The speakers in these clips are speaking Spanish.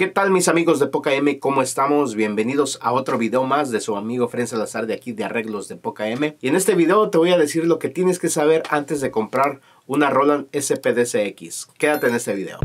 ¿Qué tal mis amigos de Poca M? ¿Cómo estamos? Bienvenidos a otro video más de su amigo Fren Salazar de aquí de Arreglos de Poca M. Y en este video te voy a decir lo que tienes que saber antes de comprar una Roland SPDCX. Quédate en este video.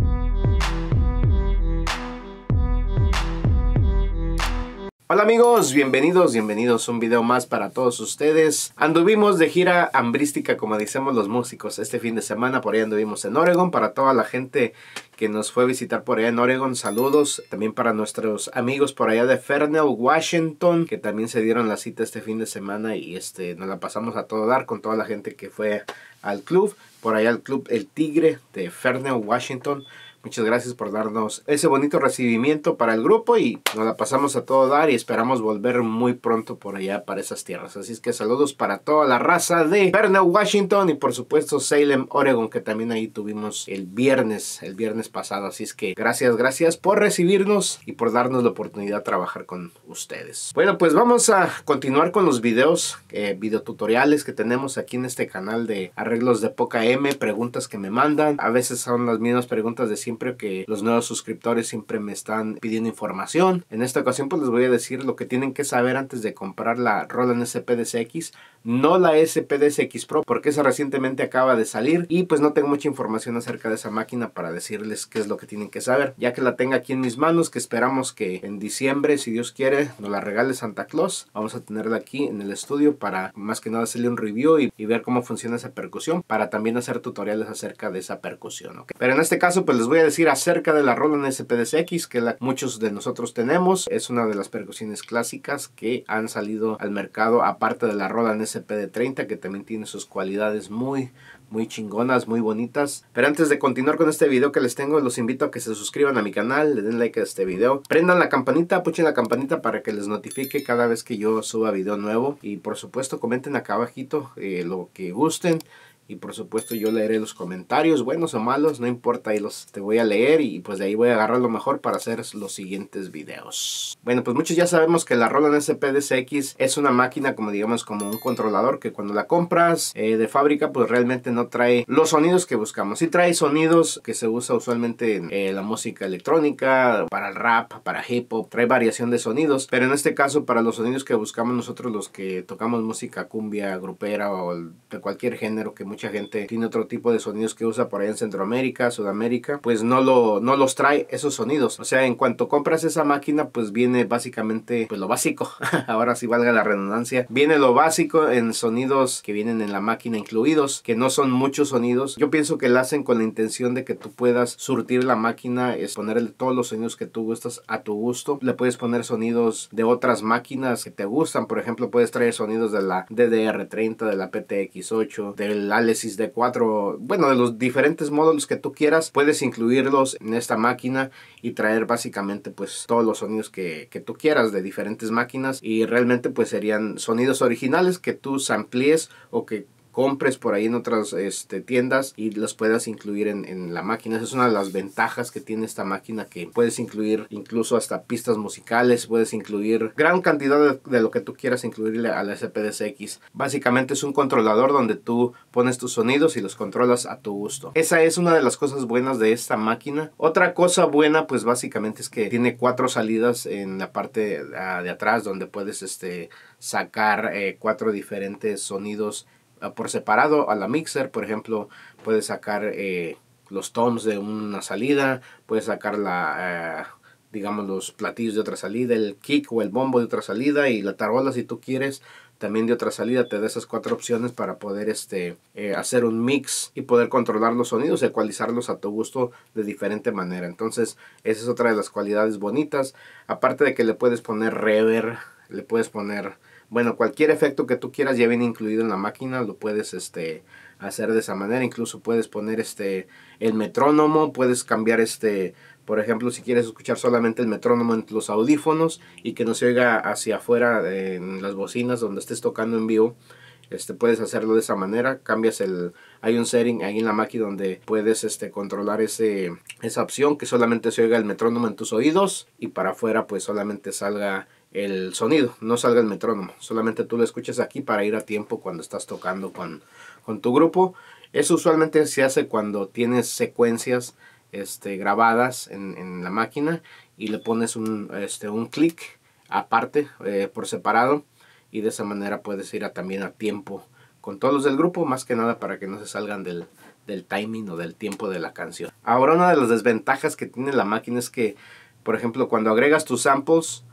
Hola amigos, bienvenidos, bienvenidos, un video más para todos ustedes. Anduvimos de gira hambrística, como decimos los músicos, este fin de semana, por ahí anduvimos en Oregon, para toda la gente que nos fue a visitar por allá en Oregon, saludos. También para nuestros amigos por allá de Fernell, Washington, que también se dieron la cita este fin de semana y este, nos la pasamos a todo dar con toda la gente que fue al club, por allá al club El Tigre de Fernell, Washington. Muchas gracias por darnos ese bonito recibimiento para el grupo y nos la pasamos a todo dar y esperamos volver muy pronto por allá para esas tierras. Así es que saludos para toda la raza de Bernal, Washington y por supuesto Salem, Oregon, que también ahí tuvimos el viernes, el viernes pasado. Así es que gracias, gracias por recibirnos y por darnos la oportunidad de trabajar con ustedes. Bueno, pues vamos a continuar con los videos, eh, videotutoriales que tenemos aquí en este canal de arreglos de poca M, preguntas que me mandan. A veces son las mismas preguntas de siempre siempre que los nuevos suscriptores siempre me están pidiendo información. En esta ocasión pues les voy a decir lo que tienen que saber antes de comprar la Roland SPDCX no la SPDSX Pro porque esa recientemente acaba de salir y pues no tengo mucha información acerca de esa máquina para decirles qué es lo que tienen que saber, ya que la tenga aquí en mis manos que esperamos que en diciembre si Dios quiere nos la regale Santa Claus, vamos a tenerla aquí en el estudio para más que nada hacerle un review y, ver cómo funciona esa percusión para también hacer tutoriales acerca de esa percusión, ¿okay? pero en este caso pues les voy a decir acerca de la Roland X que muchos de nosotros tenemos, es una de las percusiones clásicas que han salido al mercado aparte de la Roland SPDSX pd 30 que también tiene sus cualidades muy muy chingonas, muy bonitas. Pero antes de continuar con este video que les tengo, los invito a que se suscriban a mi canal, le den like a este video, prendan la campanita, puchen la campanita para que les notifique cada vez que yo suba video nuevo y por supuesto comenten acá abajito eh, lo que gusten. Y por supuesto yo leeré los comentarios, buenos o malos, no importa, ahí los te voy a leer y pues de ahí voy a agarrar lo mejor para hacer los siguientes videos. Bueno, pues muchos ya sabemos que la Roland SPDX es una máquina como digamos como un controlador que cuando la compras eh, de fábrica pues realmente no trae los sonidos que buscamos. Sí trae sonidos que se usa usualmente en eh, la música electrónica, para el rap, para hip hop, trae variación de sonidos, pero en este caso para los sonidos que buscamos nosotros los que tocamos música cumbia, grupera o de cualquier género que mucha gente tiene otro tipo de sonidos que usa por ahí en Centroamérica, Sudamérica, pues no, lo, no los trae esos sonidos. O sea, en cuanto compras esa máquina, pues viene básicamente pues lo básico. Ahora sí valga la redundancia. Viene lo básico en sonidos que vienen en la máquina incluidos, que no son muchos sonidos. Yo pienso que la hacen con la intención de que tú puedas surtir la máquina, es ponerle todos los sonidos que tú gustas a tu gusto. Le puedes poner sonidos de otras máquinas que te gustan. Por ejemplo, puedes traer sonidos de la DDR30, de la PTX8, del de cuatro, bueno, de los diferentes módulos que tú quieras, puedes incluirlos en esta máquina y traer básicamente pues todos los sonidos que, tú quieras de diferentes máquinas y realmente pues serían sonidos originales que tú amplíes o que compres por ahí en otras este, tiendas y los puedas incluir en, la máquina. Esa es una de las ventajas que tiene esta máquina que puedes incluir incluso hasta pistas musicales, puedes incluir gran cantidad de, lo que tú quieras incluirle a la SPD-SX. Básicamente es un controlador donde tú pones tus sonidos y los controlas a tu gusto. Esa es una de las cosas buenas de esta máquina. Otra cosa buena pues básicamente es que tiene cuatro salidas en la parte ah, de atrás donde puedes este, sacar eh, cuatro diferentes sonidos por separado a la mixer, por ejemplo, puedes sacar eh, los toms de una salida, puedes sacar la, eh, digamos, los platillos de otra salida, el kick o el bombo de otra salida y la tarola si tú quieres también de otra salida te da esas cuatro opciones para poder este, eh, hacer un mix y poder controlar los sonidos, ecualizarlos a tu gusto de diferente manera. Entonces, esa es otra de las cualidades bonitas. Aparte de que le puedes poner reverb, le puedes poner bueno, cualquier efecto que tú quieras ya viene incluido en la máquina, lo puedes este, hacer de esa manera, incluso puedes poner este, el metrónomo, puedes cambiar este, por ejemplo, si quieres escuchar solamente el metrónomo en los audífonos y que no se oiga hacia afuera en las bocinas donde estés tocando en vivo, este, puedes hacerlo de esa manera, cambias el, hay un setting ahí en la máquina donde puedes este, controlar ese, esa opción que solamente se oiga el metrónomo en tus oídos y para afuera pues solamente salga el sonido, no salga el metrónomo, solamente tú lo escuchas aquí para ir a tiempo cuando estás tocando con, con tu grupo. Eso usualmente se hace cuando tienes secuencias este, grabadas en, la máquina y le pones un, este, un clic aparte, eh, por separado, y de esa manera puedes ir también a tiempo con todos los del grupo, más que nada para que no se salgan del, del timing o del tiempo de la canción. Ahora una de las desventajas que tiene la máquina es que, por ejemplo, cuando agregas tus samples,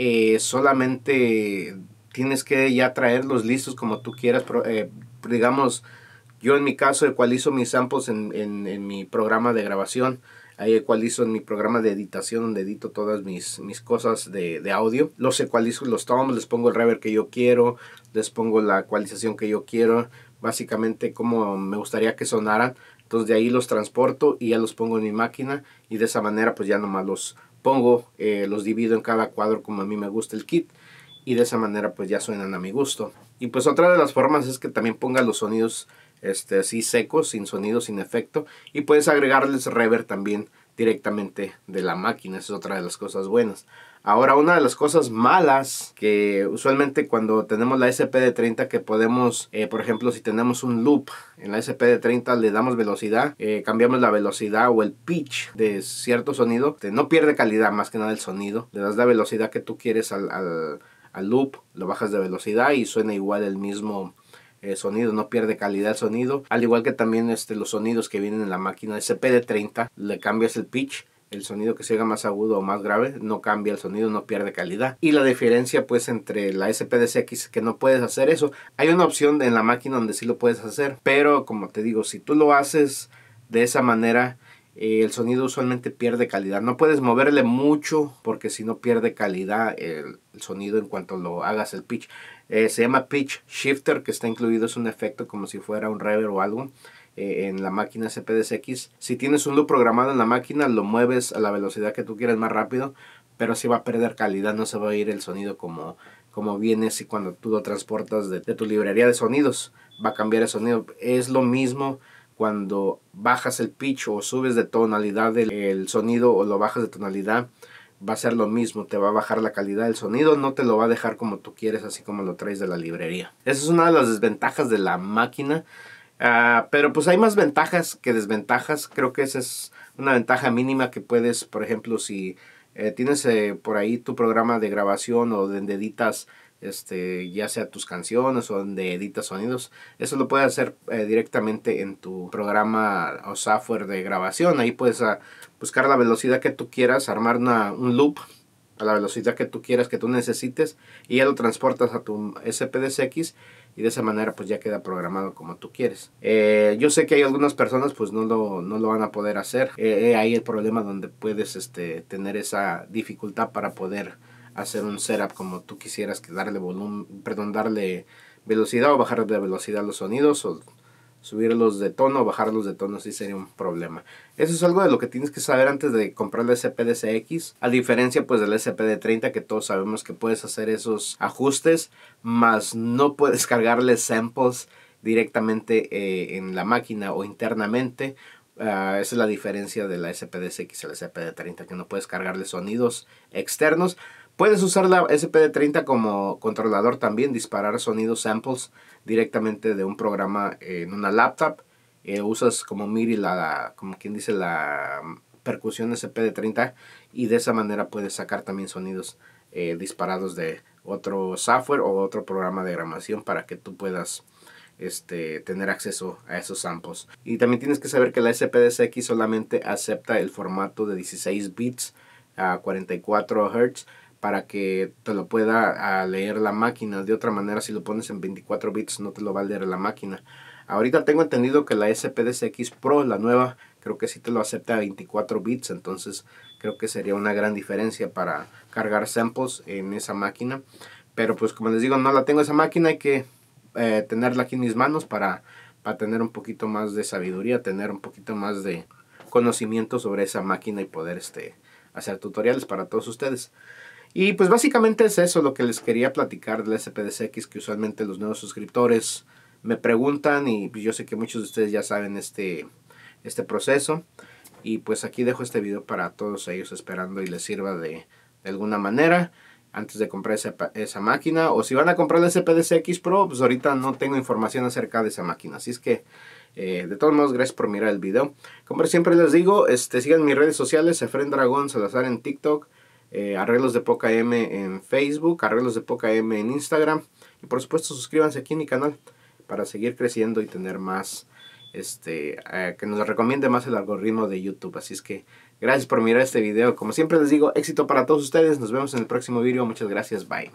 eh, solamente tienes que ya traerlos listos como tú quieras. Eh, digamos, yo en mi caso ecualizo mis samples en, en, en mi programa de grabación. Ahí ecualizo en mi programa de editación donde edito todas mis, mis cosas de, de, audio. Los ecualizo, los tomo. les pongo el reverb que yo quiero, les pongo la ecualización que yo quiero, básicamente como me gustaría que sonaran. Entonces de ahí los transporto y ya los pongo en mi máquina y de esa manera pues ya nomás los, pongo, eh, los divido en cada cuadro como a mí me gusta el kit y de esa manera pues ya suenan a mi gusto. Y pues otra de las formas es que también ponga los sonidos este, así secos, sin sonido, sin efecto y puedes agregarles reverb también directamente de la máquina, esa es otra de las cosas buenas. Ahora, una de las cosas malas que usualmente cuando tenemos la SP de 30 que podemos, eh, por ejemplo, si tenemos un loop en la SP de 30 le damos velocidad, eh, cambiamos la velocidad o el pitch de cierto sonido, este, no pierde calidad más que nada el sonido, le das la velocidad que tú quieres al, loop, lo bajas de velocidad y suena igual el mismo, eh, sonido, no pierde calidad el sonido. Al igual que también este, los sonidos que vienen en la máquina SP de 30, le cambias el pitch el sonido que sea más agudo o más grave, no cambia el sonido, no pierde calidad. Y la diferencia pues entre la SPDCX que no puedes hacer eso, hay una opción en la máquina donde sí lo puedes hacer, pero como te digo, si tú lo haces de esa manera, eh, el sonido usualmente pierde calidad. No puedes moverle mucho porque si no pierde calidad el, sonido en cuanto lo hagas el pitch. Eh, se llama pitch shifter que está incluido, es un efecto como si fuera un reverb o algo eh, en la máquina Cpdx Si tienes un loop programado en la máquina, lo mueves a la velocidad que tú quieres más rápido, pero si va a perder calidad, no se va a oír el sonido como, como viene si cuando tú lo transportas de, tu librería de sonidos. Va a cambiar el sonido. Es lo mismo cuando bajas el pitch o subes de tonalidad el, el, sonido o lo bajas de tonalidad, va a ser lo mismo, te va a bajar la calidad del sonido, no te lo va a dejar como tú quieres, así como lo traes de la librería. Esa es una de las desventajas de la máquina. Ah, pero pues hay más ventajas que desventajas. Creo que esa es una ventaja mínima que puedes, por ejemplo, si eh, tienes eh, por ahí tu programa de grabación o donde editas, este, ya sea tus canciones o donde editas sonidos, eso lo puedes hacer eh, directamente en tu programa o software de grabación. Ahí puedes ah, buscar la velocidad que tú quieras, armar una, un loop a la velocidad que tú quieras, que tú necesites, y ya lo transportas a tu spdx y de esa manera pues ya queda programado como tú quieres. Eh, yo sé que hay algunas personas pues no lo, no lo van a poder hacer, eh, eh, ahí el problema donde puedes este, tener esa dificultad para poder hacer un setup como tú quisieras, que darle volumen, perdón, darle velocidad o bajar de velocidad los sonidos o subirlos de tono o bajarlos de tono sí sería un problema. Eso es algo de lo que tienes que saber antes de comprar el spd a diferencia pues del SPD-30 que todos sabemos que puedes hacer esos ajustes, más no puedes cargarle samples directamente eh, en la máquina o internamente. Ah, esa es la diferencia de la SPD-CX y la SPD-30, que no puedes cargarle sonidos externos, Puedes usar la SPD30 como controlador también, disparar sonidos samples directamente de un programa en una laptop. Eh, usas como MIDI la, como quien dice, la percusión SPD30 y de esa manera puedes sacar también sonidos eh, disparados de otro software o otro programa de grabación para que tú puedas este, tener acceso a esos samples. Y también tienes que saber que la cx solamente acepta el formato de 16 bits a 44 Hz para que te lo pueda ah, leer la máquina. De otra manera, si lo pones en 24 bits, no te lo va a leer la máquina. Ahorita tengo entendido que la SPDCX Pro, la nueva, creo que sí te lo acepta a 24 bits, entonces creo que sería una gran diferencia para cargar samples en esa máquina. Pero pues como les digo, no la tengo esa máquina, hay que eh, tenerla aquí en mis manos para, para tener un poquito más de sabiduría, tener un poquito más de conocimiento sobre esa máquina y poder este, hacer tutoriales para todos ustedes. Y pues básicamente es eso lo que les quería platicar del SPDCX, que usualmente los nuevos suscriptores me preguntan y pues, yo sé que muchos de ustedes ya saben este, este proceso. Y pues aquí dejo este video para todos ellos esperando y les sirva de, alguna manera antes de comprar esa, máquina. O si van a comprar el SPDCX Pro, pues ahorita no tengo información acerca de esa máquina. Así es que, eh, de todos modos, gracias por mirar el video. Como siempre les digo, este, sigan mis redes sociales, Efren Dragón Salazar en TikTok, eh, Arreglos de Poca M en Facebook, Arreglos de Poca M en Instagram. Y por supuesto suscríbanse aquí en mi canal para seguir creciendo y tener más, este, eh, que nos recomiende más el algoritmo de YouTube. Así es que gracias por mirar este video. Como siempre les digo, éxito para todos ustedes. Nos vemos en el próximo video. Muchas gracias. Bye.